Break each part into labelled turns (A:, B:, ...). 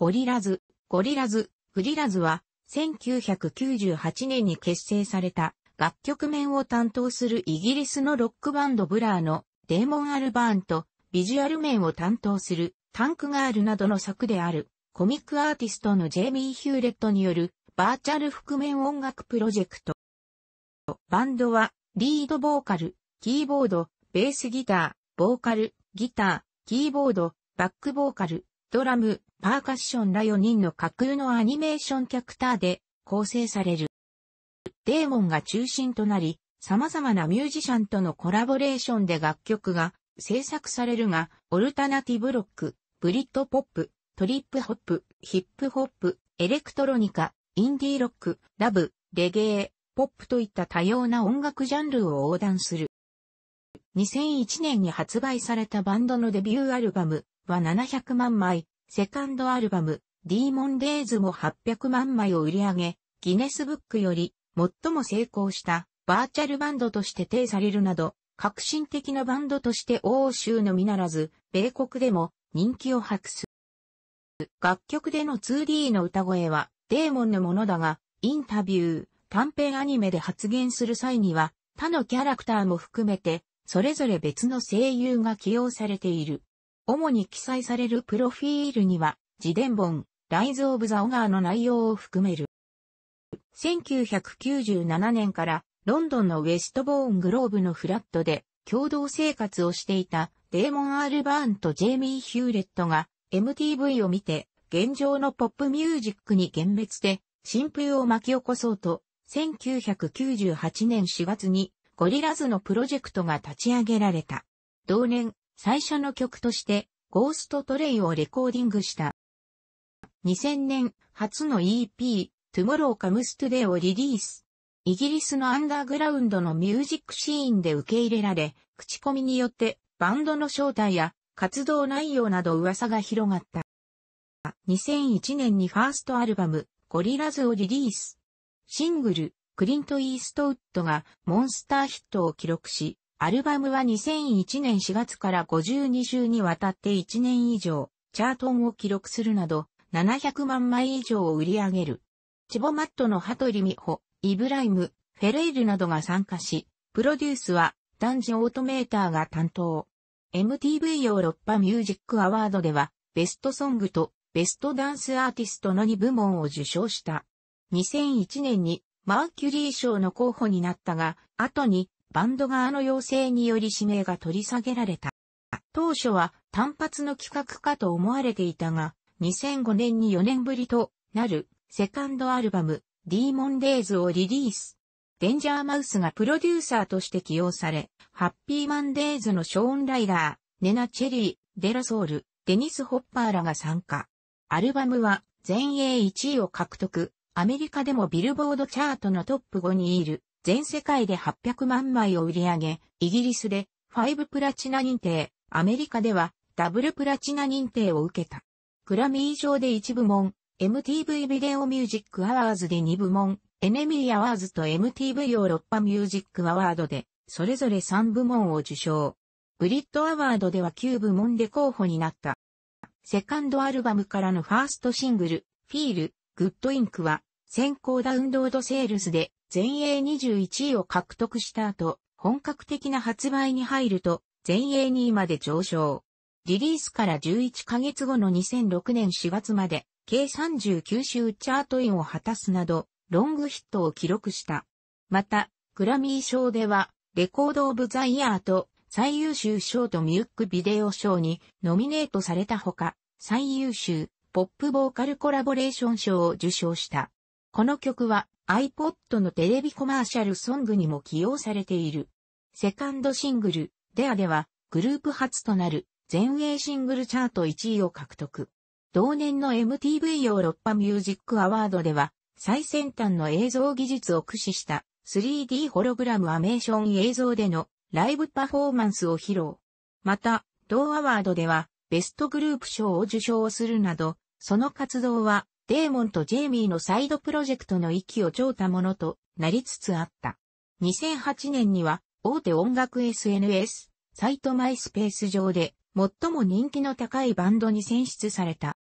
A: ゴリラズ、ゴリラズ、フリラズは、1998年に結成された、楽曲面を担当するイギリスのロックバンドブラーのデーモン・アルバーンとビジュアル面を担当するタンクガールなどの作であるコミックアーティストのジェイミー・ヒューレットによるバーチャル覆面音楽プロジェクト。バンドはリードボーカル、キーボード、ベースギター、ボーカル、ギター、キーボード、バックボーカル、ドラム、パーカッションら4人の架空のアニメーションキャクターで構成される。デーモンが中心となり、様々なミュージシャンとのコラボレーションで楽曲が制作されるが、オルタナティブロック、ブリッドポップ、トリップホップ、ヒップホップ、エレクトロニカ、インディーロック、ラブ、レゲエ、ポップといった多様な音楽ジャンルを横断する。2001年に発売されたバンドのデビューアルバム、は700万枚、セカンドアルバム、ディーモンデイズも800万枚を売り上げ、ギネスブックより最も成功したバーチャルバンドとして定されるなど、革新的なバンドとして欧州のみならず、米国でも人気を博す。楽曲での 2D の歌声はデーモンのものだが、インタビュー、短編アニメで発言する際には、他のキャラクターも含めて、それぞれ別の声優が起用されている。主に記載されるプロフィールには、自伝本、ライズ・オブ・ザ・オガーの内容を含める。1997年からロンドンのウェストボーングローブのフラットで共同生活をしていたデーモン・アール・バーンとジェイミー・ヒューレットが MTV を見て現状のポップミュージックに幻滅で新風を巻き起こそうと1998年4月にゴリラズのプロジェクトが立ち上げられた。同年最初の曲として、ゴーストトレイをレコーディングした。2000年初の EP、トゥモローカムストゥ・デ e をリリース。イギリスのアンダーグラウンドのミュージックシーンで受け入れられ、口コミによってバンドの正体や活動内容など噂が広がった。2001年にファーストアルバム、ゴリラズをリリース。シングル、クリント・イーストウッドがモンスターヒットを記録し、アルバムは2001年4月から52週にわたって1年以上、チャートンを記録するなど、700万枚以上を売り上げる。チボマットのハトリミホ、イブライム、フェレイルなどが参加し、プロデュースは男女オートメーターが担当。MTV ヨーロッパミュージックアワードでは、ベストソングとベストダンスアーティストの2部門を受賞した。2001年にマーキュリー賞の候補になったが、後にバンド側の要請により指名が取り下げられた。当初は単発の企画かと思われていたが、2005年に4年ぶりとなるセカンドアルバム、ディーモンデイズをリリース。デンジャーマウスがプロデューサーとして起用され、ハッピーマンデイズのショーン・ライダー、ネナ・チェリー、デラソール、デニス・ホッパーらが参加。アルバムは全英1位を獲得、アメリカでもビルボードチャートのトップ5にいる、全世界で800万枚を売り上げ、イギリスで5プラチナ認定、アメリカではダブルプラチナ認定を受けた。グラミー上で1部門、MTV ビデオミュージックアワーズで2部門、エネミーアワーズと MTV ヨーロッパミュージックアワードで、それぞれ3部門を受賞。ブリッドアワードでは9部門で候補になった。セカンドアルバムからのファーストシングル、フィール、グッドインクは、先行ダウンロードセールスで全英21位を獲得した後、本格的な発売に入ると、全英2位まで上昇。リリースから11ヶ月後の2006年4月まで、計39週チャートインを果たすなど、ロングヒットを記録した。また、グラミー賞では、レコード・オブ・ザ・イヤーと最優秀賞とミュックビデオ賞にノミネートされたほか、最優秀ポップボーカルコラボレーション賞を受賞した。この曲は iPod のテレビコマーシャルソングにも起用されている。セカンドシングル、デアではグループ初となる全英シングルチャート1位を獲得。同年の MTV ヨーロッパミュージックアワードでは最先端の映像技術を駆使した 3D ホログラムアメーション映像でのライブパフォーマンスを披露。また、同アワードではベストグループ賞を受賞するなど、その活動はデーモンとジェイミーのサイドプロジェクトの域を超たものとなりつつあった。2008年には大手音楽 SNS、サイトマイスペース上で最も人気の高いバンドに選出された。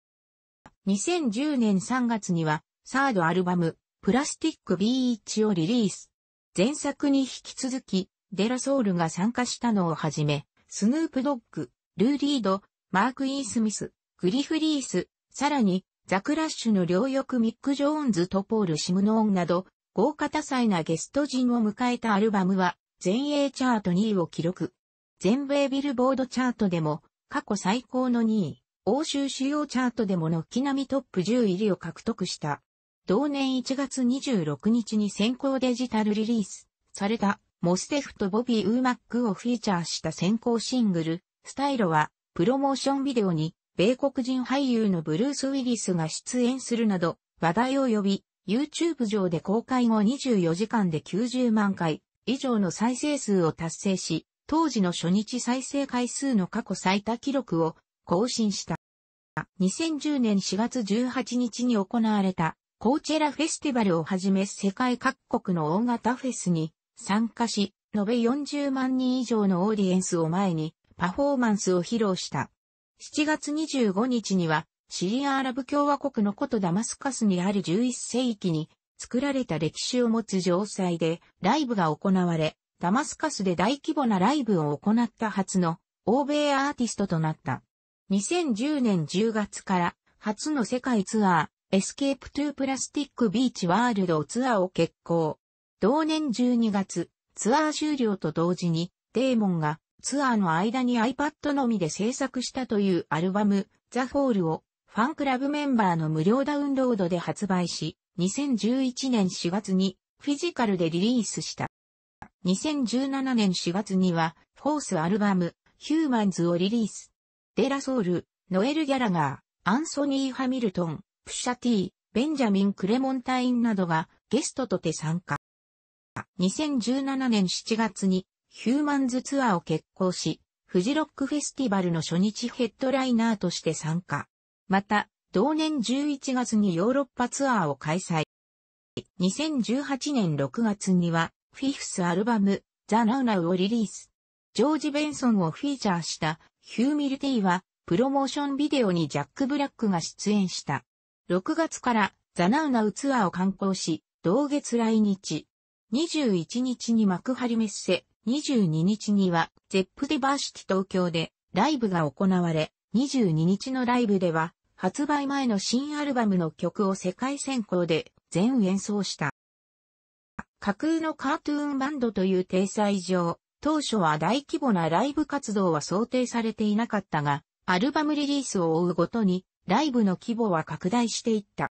A: 2010年3月にはサードアルバムプラスティックビーチをリリース。前作に引き続きデラソウルが参加したのをはじめ、スヌープドッグ、ルーリード、マーク・イー・スミス、グリフリース、さらにザクラッシュの両翼ミック・ジョーンズとポール・シムノーンなど、豪華多彩なゲスト陣を迎えたアルバムは、全英チャート2位を記録。全米ビルボードチャートでも、過去最高の2位、欧州主要チャートでも軒並みトップ10入りを獲得した。同年1月26日に先行デジタルリリースされた、モステフとボビー・ウーマックをフィーチャーした先行シングル、スタイロは、プロモーションビデオに、米国人俳優のブルース・ウィリスが出演するなど、話題を呼び、YouTube 上で公開後24時間で90万回以上の再生数を達成し、当時の初日再生回数の過去最多記録を更新した。2010年4月18日に行われたコーチェラフェスティバルをはじめ世界各国の大型フェスに参加し、延べ40万人以上のオーディエンスを前にパフォーマンスを披露した。7月25日には、シリアアラブ共和国の古都ダマスカスにある11世紀に作られた歴史を持つ城塞でライブが行われ、ダマスカスで大規模なライブを行った初の欧米アーティストとなった。2010年10月から初の世界ツアー、エスケープトゥープラスティックビーチワールドツアーを決行。同年12月、ツアー終了と同時に、デーモンがツアーの間に iPad のみで制作したというアルバム、ザ・フォールをファンクラブメンバーの無料ダウンロードで発売し、2011年4月にフィジカルでリリースした。2017年4月には、フォースアルバム、ヒューマンズをリリース。デラソール、ノエル・ギャラガー、アンソニー・ハミルトン、プシャティ、ベンジャミン・クレモンタインなどがゲストとて参加。2017年7月にヒューマンズツアーを決行し、フジロックフェスティバルの初日ヘッドライナーとして参加。また、同年11月にヨーロッパツアーを開催。2018年6月には、フィフスアルバム、ザ・ナウナウをリリース。ジョージ・ベンソンをフィーチャーしたヒューミルティは、プロモーションビデオにジャック・ブラックが出演した。6月からザ・ナウナウツアーを観光し、同月来日。21日に幕張メッセ、22日には、ゼップデバーシティ東京でライブが行われ、22日のライブでは、発売前の新アルバムの曲を世界選考で全演奏した。架空のカートゥーンバンドという体裁上、当初は大規模なライブ活動は想定されていなかったが、アルバムリリースを追うごとに、ライブの規模は拡大していった。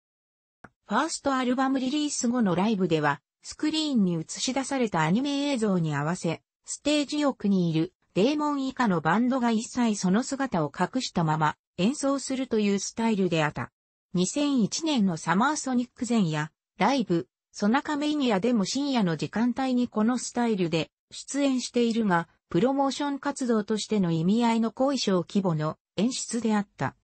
A: ファーストアルバムリリース後のライブでは、スクリーンに映し出されたアニメ映像に合わせ、ステージ奥にいるデーモン以下のバンドが一切その姿を隠したまま演奏するというスタイルであった。2001年のサマーソニック前夜、ライブ、ソナカメイニアでも深夜の時間帯にこのスタイルで出演しているが、プロモーション活動としての意味合いの後遺症規模の演出であった。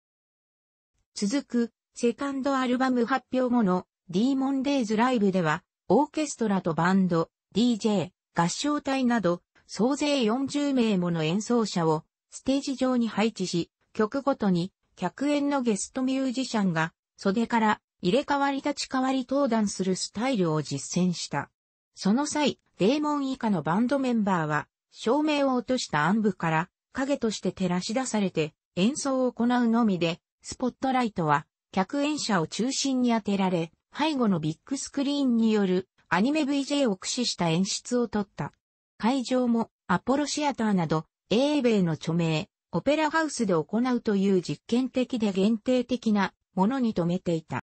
A: 続く、セカンドアルバム発表後のディーモンデイズライブでは、オーケストラとバンド、DJ、合唱隊など、総勢40名もの演奏者をステージ上に配置し、曲ごとに客演のゲストミュージシャンが袖から入れ替わり立ち替わり登壇するスタイルを実践した。その際、デーモン以下のバンドメンバーは、照明を落とした暗部から影として照らし出されて演奏を行うのみで、スポットライトは客演者を中心に当てられ、背後のビッグスクリーンによるアニメ VJ を駆使した演出をとった。会場もアポロシアターなど、英米の著名、オペラハウスで行うという実験的で限定的なものに留めていた。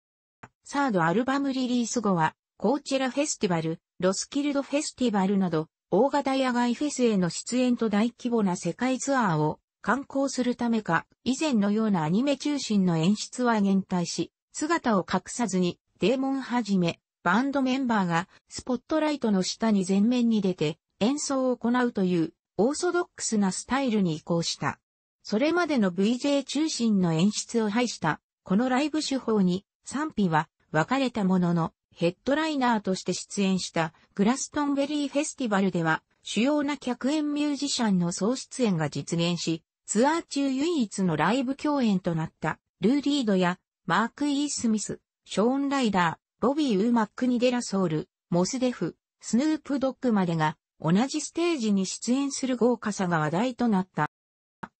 A: サードアルバムリリース後は、コーチェラフェスティバル、ロスキルドフェスティバルなど、大型野外フェスへの出演と大規模な世界ツアーを観光するためか、以前のようなアニメ中心の演出は減退し、姿を隠さずにデーモンはじめ、バンドメンバーがスポットライトの下に前面に出て演奏を行うというオーソドックスなスタイルに移行した。それまでの VJ 中心の演出を排したこのライブ手法に賛否は分かれたもののヘッドライナーとして出演したグラストンベリーフェスティバルでは主要な客演ミュージシャンの総出演が実現しツアー中唯一のライブ共演となったルー・リードやマーク・イー・スミス、ショーン・ライダー、ロビー・ウー・マックニデラソウル、モスデフ、スヌープ・ドッグまでが同じステージに出演する豪華さが話題となった。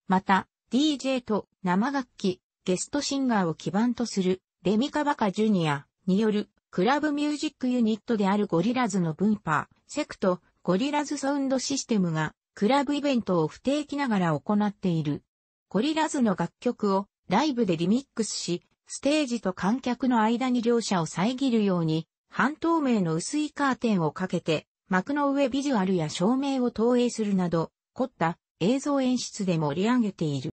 A: また、DJ と生楽器、ゲストシンガーを基盤とするデミカバカジュニアによるクラブミュージックユニットであるゴリラズのブンパー、セクト、ゴリラズサウンドシステムがクラブイベントを不定期ながら行っている。ゴリラズの楽曲をライブでリミックスし、ステージと観客の間に両者を遮るように、半透明の薄いカーテンをかけて、幕の上ビジュアルや照明を投影するなど、凝った映像演出で盛り上げている。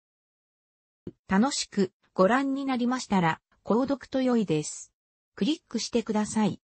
A: 楽しくご覧になりましたら、購読と良いです。クリックしてください。